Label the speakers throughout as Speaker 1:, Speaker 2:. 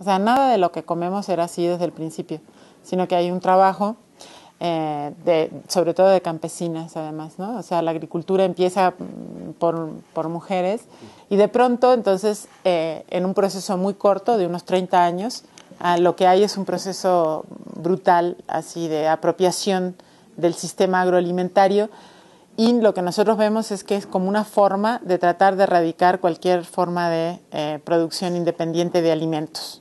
Speaker 1: O sea, nada de lo que comemos era así desde el principio, sino que hay un trabajo, eh, de, sobre todo de campesinas además, ¿no? O sea, la agricultura empieza mm, por, mujeres y de pronto, entonces, eh, en un proceso muy corto, de unos 30 años, lo que hay es un proceso brutal, así, de apropiación del sistema agroalimentario y lo que nosotros vemos es que es como una forma de tratar de erradicar cualquier forma de eh, producción independiente de alimentos.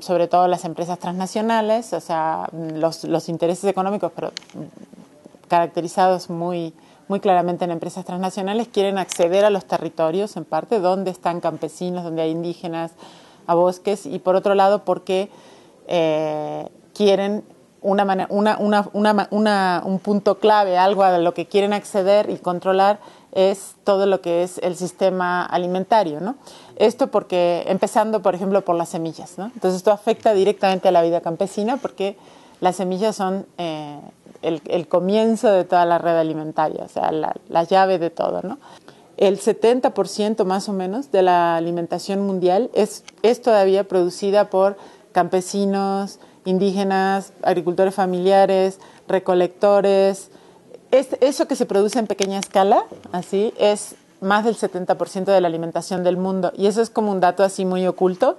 Speaker 1: sobre todo las empresas transnacionales, o sea, los, intereses económicos, pero caracterizados muy, muy claramente en empresas transnacionales, quieren acceder a los territorios, en parte, donde están campesinos, donde hay indígenas, a bosques, y por otro lado, porque eh, quieren un punto clave, algo a lo que quieren acceder y controlar es todo lo que es el sistema alimentario, Esto porque, empezando por ejemplo por las semillas, Entonces esto afecta directamente a la vida campesina porque las semillas son eh, el, comienzo de toda la red alimentaria, o sea, la, llave de todo, El 70% más o menos de la alimentación mundial es, es todavía producida por campesinos, indígenas, agricultores familiares, recolectores. eso que se produce en pequeña escala, así, es más del 70% de la alimentación del mundo. Y eso es como un dato así muy oculto,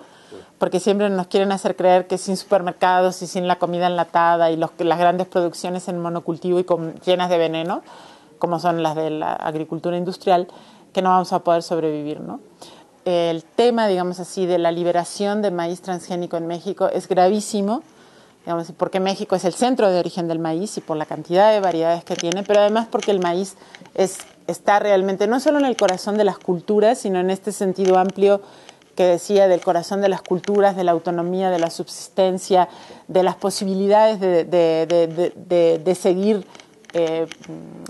Speaker 1: porque siempre nos quieren hacer creer que sin supermercados y sin la comida enlatada y los, las grandes producciones en monocultivo y llenas de veneno, como son las de la agricultura industrial, que no vamos a poder sobrevivir, ¿no? el tema, digamos así, de la liberación de maíz transgénico en México es gravísimo, digamos, porque México es el centro de origen del maíz y por la cantidad de variedades que tiene, pero además porque el maíz está realmente no solo en el corazón de las culturas, sino en este sentido amplio que decía del corazón de las culturas, de la autonomía, de la subsistencia, de las posibilidades de, seguir eh,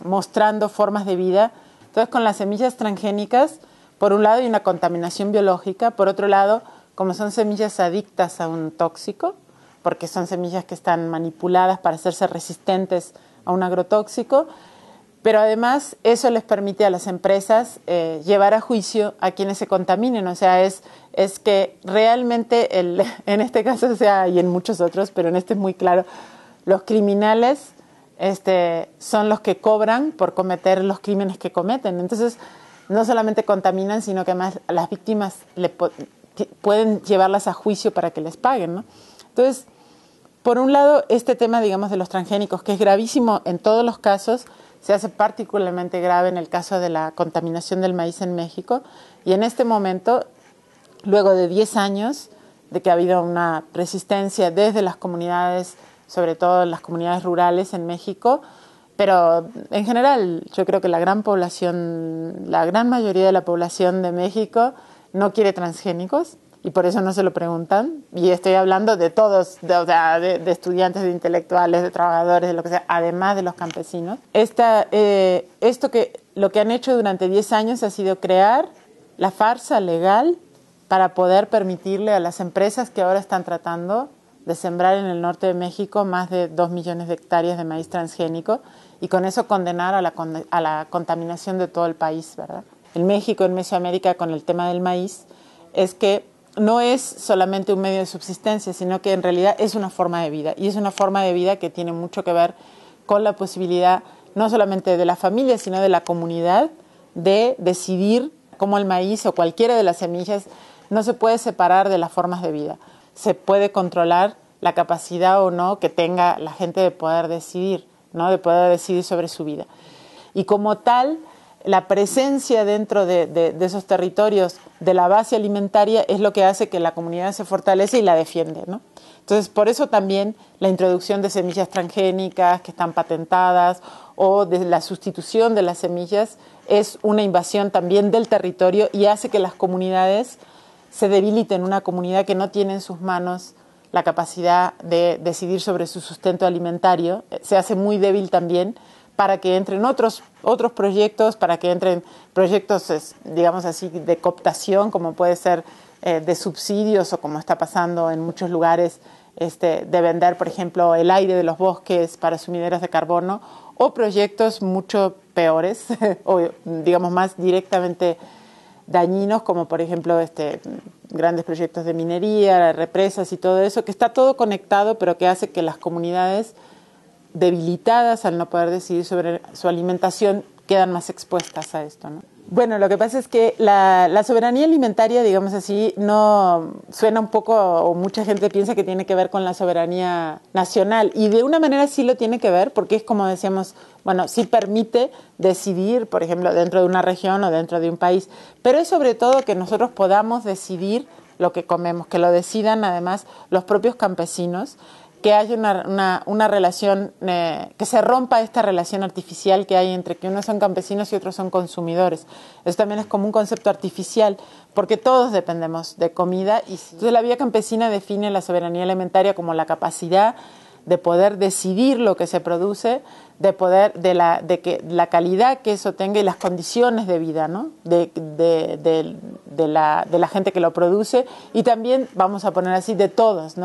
Speaker 1: mostrando formas de vida. Entonces, con las semillas transgénicas, por un lado hay una contaminación biológica, por otro lado, como son semillas adictas a un tóxico, porque son semillas que están manipuladas para hacerse resistentes a un agrotóxico, pero además eso les permite a las empresas eh, llevar a juicio a quienes se contaminen, o sea, es, que realmente en este caso, sea, y en muchos otros, pero en este es muy claro, los criminales este, son los que cobran por cometer los crímenes que cometen. Entonces, no solamente contaminan, sino que además las víctimas pueden llevarlas a juicio para que les paguen. Entonces, por un lado, este tema, digamos, de los transgénicos, que es gravísimo en todos los casos, se hace particularmente grave en el caso de la contaminación del maíz en México. Y en este momento, luego de 10 años de que ha habido una resistencia desde las comunidades, sobre todo las comunidades rurales en México, pero en general, yo creo que la gran población, la gran mayoría de la población de México no quiere transgénicos y por eso no se lo preguntan. Y estoy hablando de todos, de, o sea, de, estudiantes, de intelectuales, de trabajadores, de lo que sea, además de los campesinos. Esta, eh, esto que lo que han hecho durante 10 años ha sido crear la farsa legal para poder permitirle a las empresas que ahora están tratando de sembrar en el norte de México más de 2 millones de hectáreas de maíz transgénico y con eso condenar a la, a la contaminación de todo el país, ¿verdad? En México, en Mesoamérica, con el tema del maíz, es que no es solamente un medio de subsistencia, sino que en realidad es una forma de vida y es una forma de vida que tiene mucho que ver con la posibilidad no solamente de la familia, sino de la comunidad de decidir cómo el maíz o cualquiera de las semillas no se puede separar de las formas de vida se puede controlar la capacidad o no que tenga la gente de poder decidir, ¿no? de poder decidir sobre su vida. Y como tal, la presencia dentro de, esos territorios de la base alimentaria es lo que hace que la comunidad se fortalece y la defiende. Entonces, por eso también la introducción de semillas transgénicas que están patentadas o de la sustitución de las semillas es una invasión también del territorio y hace que las comunidades se debilita en una comunidad que no tiene en sus manos la capacidad de decidir sobre su sustento alimentario, eh, se hace muy débil también para que entren otros, otros proyectos, para que entren proyectos, digamos así, de cooptación, como puede ser eh, de subsidios o como está pasando en muchos lugares, este, de vender, por ejemplo, el aire de los bosques para sumideras de carbono, o proyectos mucho peores, o digamos más directamente dañinos como por ejemplo este, grandes proyectos de minería, represas y todo eso, que está todo conectado, pero que hace que las comunidades debilitadas al no poder decidir sobre su alimentación quedan más expuestas a esto. ¿no? Bueno, lo que pasa es que la, soberanía alimentaria, digamos así, no suena un poco, o mucha gente piensa que tiene que ver con la soberanía nacional, y de una manera sí lo tiene que ver, porque es como decíamos, bueno, sí permite decidir, por ejemplo, dentro de una región o dentro de un país, pero es sobre todo que nosotros podamos decidir lo que comemos, que lo decidan además los propios campesinos, que haya una, relación, eh, que se rompa esta relación artificial que hay entre que unos son campesinos y otros son consumidores. Eso también es como un concepto artificial, porque todos dependemos de comida y entonces la vía campesina define la soberanía alimentaria como la capacidad de poder decidir lo que se produce, de poder de la, de que, la calidad que eso tenga y las condiciones de vida, ¿no? de, de de la, gente que lo produce y también, vamos a poner así, de todos,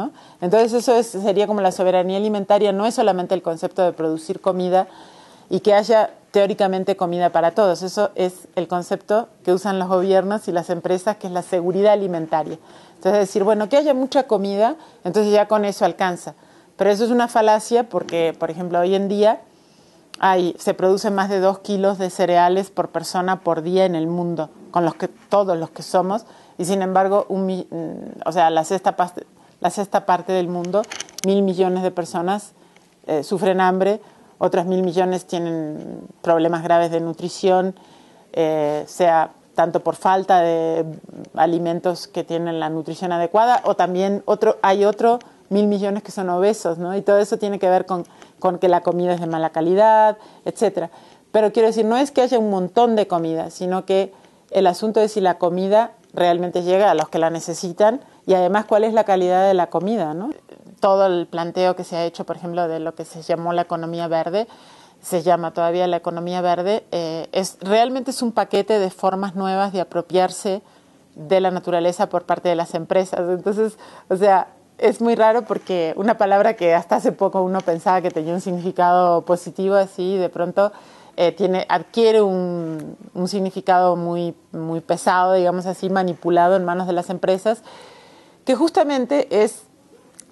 Speaker 1: Entonces eso sería como la soberanía alimentaria, no es solamente el concepto de producir comida y que haya teóricamente comida para todos, eso es el concepto que usan los gobiernos y las empresas, que es la seguridad alimentaria. Entonces decir, bueno, que haya mucha comida, entonces ya con eso alcanza. Pero eso es una falacia porque, por ejemplo, hoy en día hay, se producen más de dos kilos de cereales por persona por día en el mundo, con los que todos los que somos, y sin embargo, mm, o sea, la sexta, la sexta parte del mundo, mil millones de personas eh, sufren hambre, otras mil millones tienen problemas graves de nutrición, eh, sea tanto por falta de alimentos que tienen la nutrición adecuada, o también otro, hay otro mil millones que son obesos, ¿no? Y todo eso tiene que ver con, que la comida es de mala calidad, etc. Pero quiero decir, no es que haya un montón de comida, sino que el asunto es si la comida realmente llega a los que la necesitan y además cuál es la calidad de la comida, ¿no? Todo el planteo que se ha hecho, por ejemplo, de lo que se llamó la economía verde, se llama todavía la economía verde, eh, es, realmente es un paquete de formas nuevas de apropiarse de la naturaleza por parte de las empresas. Entonces, o sea, es muy raro porque una palabra que hasta hace poco uno pensaba que tenía un significado positivo así, de pronto eh, adquiere un, significado muy, muy pesado, digamos así, manipulado en manos de las empresas, que justamente es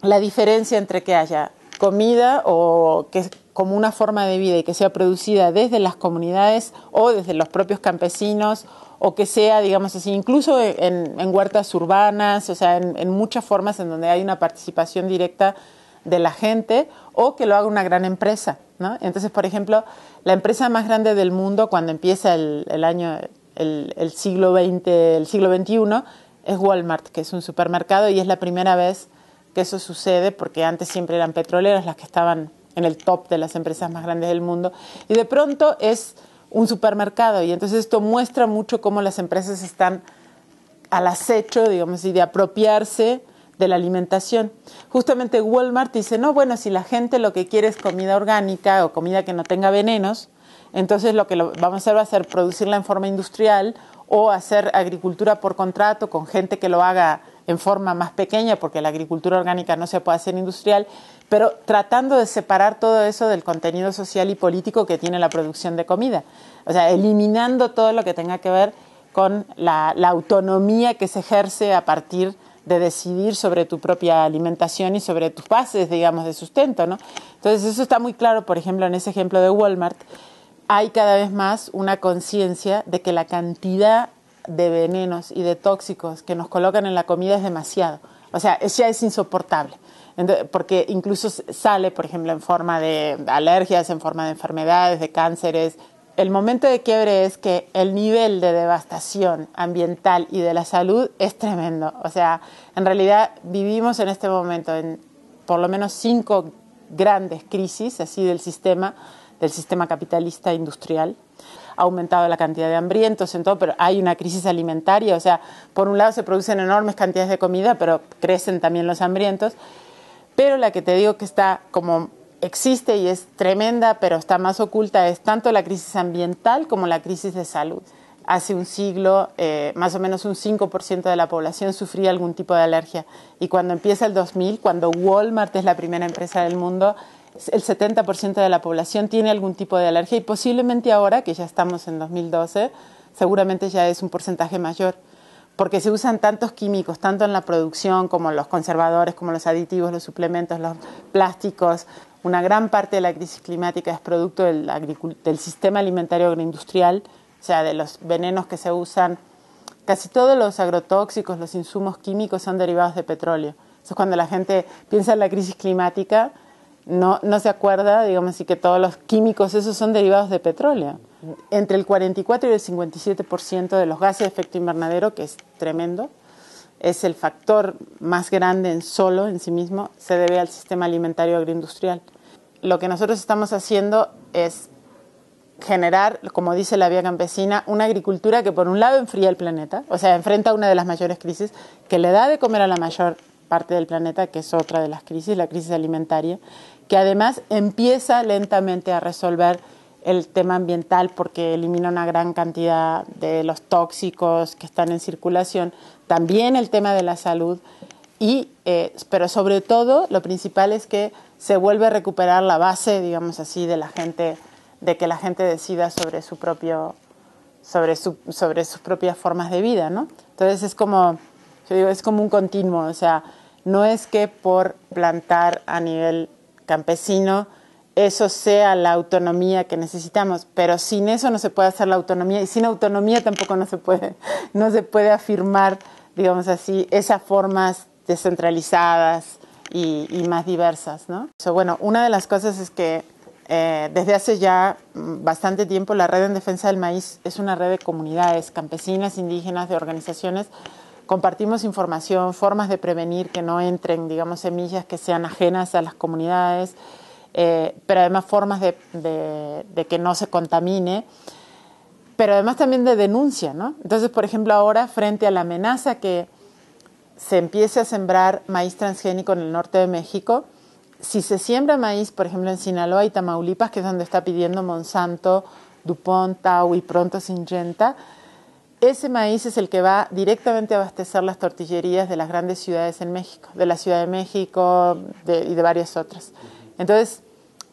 Speaker 1: la diferencia entre que haya comida o que, como una forma de vida y que sea producida desde las comunidades o desde los propios campesinos o que sea, digamos así, incluso en, huertas urbanas, o sea, en, muchas formas en donde hay una participación directa de la gente o que lo haga una gran empresa. Entonces, por ejemplo, la empresa más grande del mundo cuando empieza el, año, el, siglo el siglo XXI, es Walmart, que es un supermercado y es la primera vez que eso sucede porque antes siempre eran petroleros las que estaban en el top de las empresas más grandes del mundo, y de pronto es un supermercado. Y entonces esto muestra mucho cómo las empresas están al acecho, digamos, y de apropiarse de la alimentación. Justamente Walmart dice, no, bueno, si la gente lo que quiere es comida orgánica o comida que no tenga venenos, entonces lo que vamos a hacer va a ser producirla en forma industrial o hacer agricultura por contrato con gente que lo haga en forma más pequeña, porque la agricultura orgánica no se puede hacer industrial, pero tratando de separar todo eso del contenido social y político que tiene la producción de comida. O sea, eliminando todo lo que tenga que ver con la, autonomía que se ejerce a partir de decidir sobre tu propia alimentación y sobre tus bases, digamos, de sustento, ¿no? Entonces, eso está muy claro, por ejemplo, en ese ejemplo de Walmart, hay cada vez más una conciencia de que la cantidad de venenos y de tóxicos que nos colocan en la comida es demasiado. O sea, ya es insoportable. porque incluso sale, por ejemplo, en forma de alergias, en forma de enfermedades, de cánceres. El momento de quiebre es que el nivel de devastación ambiental y de la salud es tremendo. O sea, en realidad vivimos en este momento en por lo menos cinco grandes crisis así del sistema, del sistema capitalista industrial ha aumentado la cantidad de hambrientos, en todo, pero hay una crisis alimentaria, o sea, por un lado se producen enormes cantidades de comida, pero crecen también los hambrientos, pero la que te digo que está como existe y es tremenda, pero está más oculta, es tanto la crisis ambiental como la crisis de salud. Hace un siglo, eh, más o menos un 5% de la población sufría algún tipo de alergia. Y cuando empieza el 2000, cuando Walmart es la primera empresa del mundo el 70% de la población tiene algún tipo de alergia y posiblemente ahora, que ya estamos en 2012, seguramente ya es un porcentaje mayor, porque se usan tantos químicos, tanto en la producción como los conservadores, como los aditivos, los suplementos, los plásticos. Una gran parte de la crisis climática es producto del, sistema alimentario agroindustrial, o sea, de los venenos que se usan. Casi todos los agrotóxicos, los insumos químicos son derivados de petróleo. ...eso es cuando la gente piensa en la crisis climática, no, no se acuerda, digamos así, que todos los químicos, esos son derivados de petróleo. Entre el 44 y el 57% de los gases de efecto invernadero, que es tremendo, es el factor más grande en solo, en sí mismo, se debe al sistema alimentario agroindustrial. Lo que nosotros estamos haciendo es generar, como dice la vía campesina, una agricultura que por un lado enfría el planeta, o sea, enfrenta una de las mayores crisis, que le da de comer a la mayor parte del planeta, que es otra de las crisis, la crisis alimentaria, que además empieza lentamente a resolver el tema ambiental porque elimina una gran cantidad de los tóxicos que están en circulación, también el tema de la salud, y, eh, pero sobre todo lo principal es que se vuelve a recuperar la base, digamos así, de la gente, de que la gente decida sobre su propio, sobre, su, sobre sus propias formas de vida, ¿no? Entonces es como, es como un continuo, o sea, no es que por plantar a nivel campesino eso sea la autonomía que necesitamos, pero sin eso no se puede hacer la autonomía y sin autonomía tampoco no se puede, no se puede afirmar, digamos así, esas formas descentralizadas y, más diversas. ¿no? bueno, una de las cosas es que eh, desde hace ya bastante tiempo la red en defensa del maíz es una red de comunidades campesinas, indígenas, de organizaciones compartimos información, formas de prevenir que no entren, digamos, semillas que sean ajenas a las comunidades, eh, pero además formas de, que no se contamine, pero además también de denuncia, ¿no? Entonces, por ejemplo, ahora frente a la amenaza que se empiece a sembrar maíz transgénico en el norte de México, si se siembra maíz, por ejemplo, en Sinaloa y Tamaulipas, que es donde está pidiendo Monsanto, DuPont, Tau y pronto Singenta, ese maíz es el que va directamente a abastecer las tortillerías de las grandes ciudades en México, de la Ciudad de México y de varias otras. Entonces,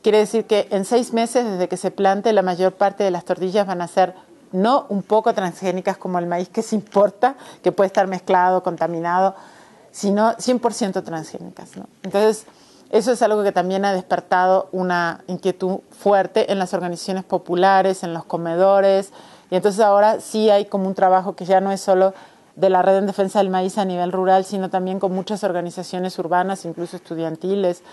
Speaker 1: quiere decir que en seis meses desde que se plante, la mayor parte de las tortillas van a ser no un poco transgénicas como el maíz que se importa, que puede estar mezclado, contaminado, sino 100% transgénicas. Entonces, eso es algo que también ha despertado una inquietud fuerte en las organizaciones populares, en los comedores, y entonces ahora sí hay como un trabajo que ya no es solo de la red en defensa del maíz a nivel rural, sino también con muchas organizaciones urbanas, incluso estudiantiles,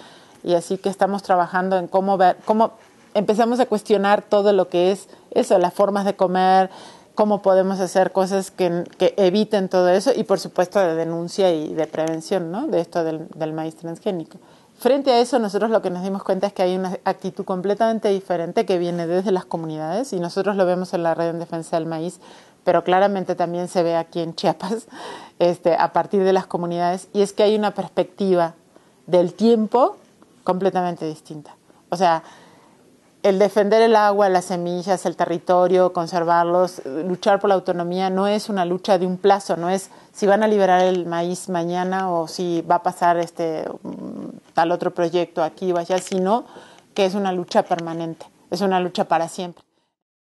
Speaker 1: y así que estamos trabajando en cómo ver, cómo empezamos a cuestionar todo lo que es eso, las formas de comer, cómo podemos hacer cosas que, eviten todo eso, y por supuesto de denuncia y de prevención, ¿no? De esto del maíz transgénico. Frente a eso, nosotros lo que nos dimos cuenta es que hay una actitud completamente diferente que viene desde las comunidades y nosotros lo vemos en la red en defensa del maíz, pero claramente también se ve aquí en Chiapas, este, a partir de las comunidades, y es que hay una perspectiva del tiempo completamente distinta. O sea, el defender el agua, las semillas, el territorio, conservarlos, luchar por la autonomía, no es una lucha de un plazo, no es si van a liberar el maíz mañana o si va a pasar este tal otro proyecto aquí o allá, sino que es una lucha permanente, es una lucha para siempre.